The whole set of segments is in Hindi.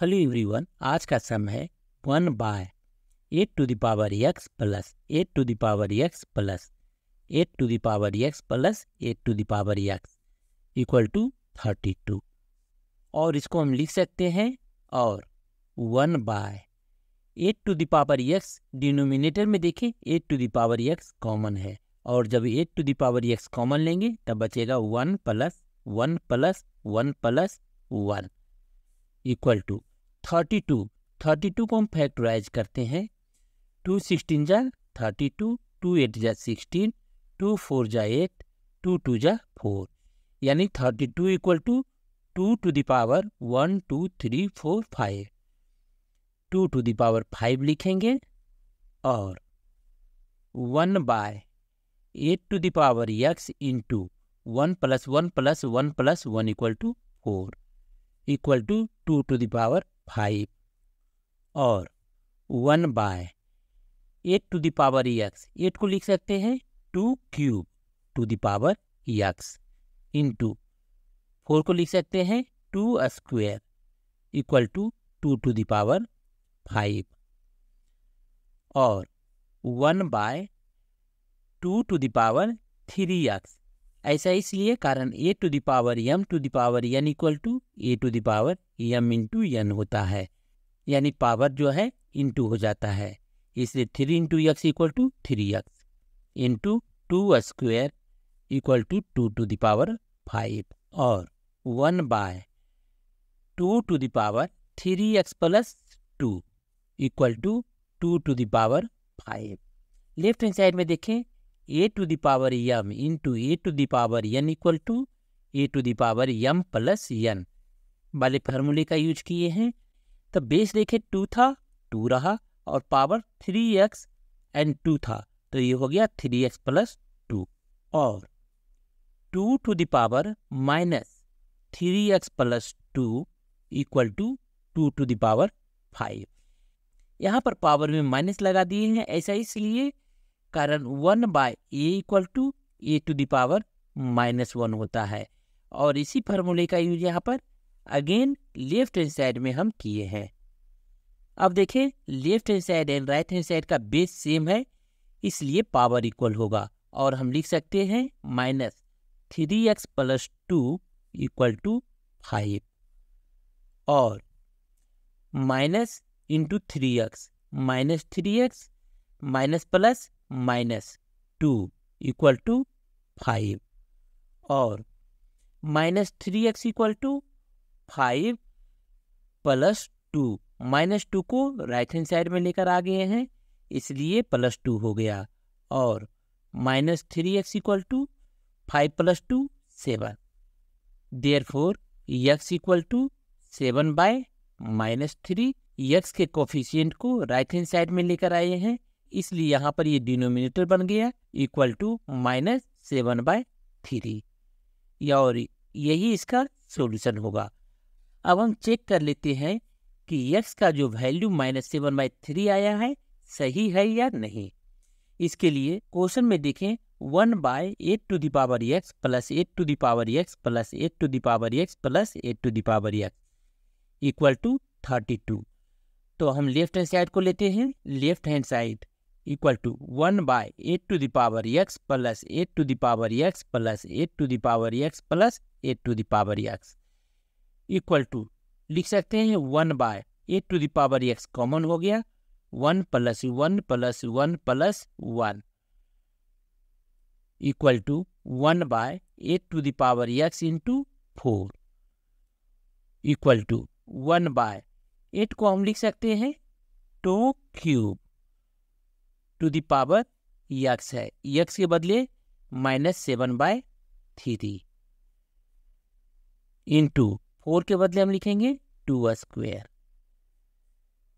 हेलो एवरीवन आज का सम है one by eight two the power x plus eight two the power x plus eight two the power x plus eight two the power x equal to thirty two और इसको हम लिख सकते हैं और one by eight two the power x denominator में देखें eight two the power x common है और जब eight two the power x common लेंगे तब बचेगा one plus one plus one plus one equal to thirty two thirty two को हम फैक्टराइज करते हैं टू सिक्सटीन जा थर्टी टू टू एट जा सिक्सटीन टू फोर जा एट टू टू जा फोर यानी thirty two equal to two two the power one two three four five two two the power five लिखेंगे और one by eight two the power x into one plus one plus one plus one equal to four equal to two two the power five और one by eight two the power x eight को लिख सकते हैं two cube two the power x into four को लिख सकते हैं two square equal to two two the power five और one by two two the power three x ऐसा इसलिए कारण a two the power m two the power n equal to a two the power m into n होता है यानी पावर जो है इंटू हो जाता है इसलिए three into x equal to three x into two square equal to two two the power five और one by two two the power three x plus two equal to two two the power five left hand side में देखें a two power m into a two the power n equal to a two the power m plus n वाले फार्मूले का यूज किए हैं तो बेस देखे टू था टू रहा और power three x and two था तो ये हो गया थ्री एक्स प्लस टू और two two the power minus three x plus two equal to two two the power five यहाँ पर पावर में माइनस लगा दिए हैं ऐसा इसलिए कारण one by a equal to a two the power minus one होता है और इसी फार्मूले का यूज यहाँ पर अगेन लेफ्ट हैंड साइड में हम किए हैं अब देखें left hand side and right hand side का बेस सेम है इसलिए पावर इक्वल होगा और हम लिख सकते हैं minus three x plus two equal to five और minus into three x minus three x minus plus minus two equal to five और minus three x equal to five plus two minus two को राइट हैंड साइड में लेकर आ गए हैं इसलिए प्लस टू हो गया और minus three x equal to five plus two seven therefore x equal to seven by minus three x के कोफिशियंट को राइट हैंड साइड में लेकर आए हैं इसलिए यहाँ पर ये डिनोमिनेटर बन गया equal to minus seven by three और यही इसका सॉल्यूशन होगा अब हम चेक कर लेते हैं कि यक्स का जो value minus seven by three आया है सही है या नहीं इसके लिए क्वेश्चन में देखें one by eight two the power x plus eight two the power x plus eight two the power x plus eight two the power x equal to thirty two तो हम लेफ्ट हैंड साइड को लेते हैं left hand side equal to one by eight two the power x plus eight two the power x plus eight two the power x plus eight two the power x equal to लिख सकते हैं one by eight two the power x common हो गया one plus one plus one plus one equal to one by eight two the power x into four equal to one by eight को हम लिख सकते हैं two cube to the power x है यक्स के बदले minus seven by three into four के बदले हम लिखेंगे two square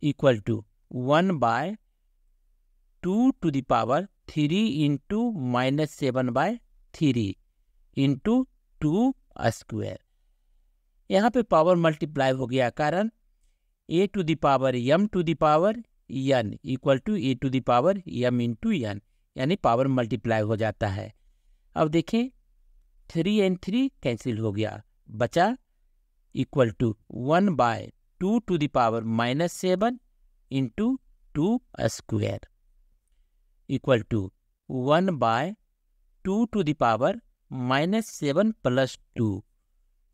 equal to one by two two the power three into minus seven by three into two square यहाँ पे पावर मल्टीप्लाई हो गया कारण a two the power m two the power n equal to a two the power into n यानी पावर मल्टीप्लाई हो जाता है अब देखें थ्री एंड थ्री कैंसिल हो गया बचा equal to one by two two the power power minus seven into two square equal to one by two two the power power minus seven plus two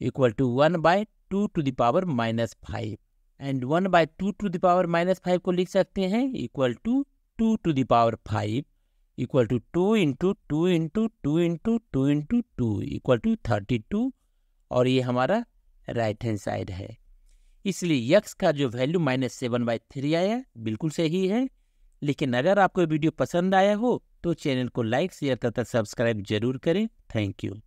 equal to one by two two the power power minus five and one by two two the power minus five को लिख सकते हैं equal to two two the power five equal to two into two into two into two into two equal to thirty two और ये हमारा राइट हैंड साइड है इसलिए यक्स का जो value minus seven by three आया बिल्कुल सही है लेकिन अगर आपको वीडियो पसंद आया हो तो चैनल को लाइक शेयर तथा सब्सक्राइब जरूर करें थैंक यू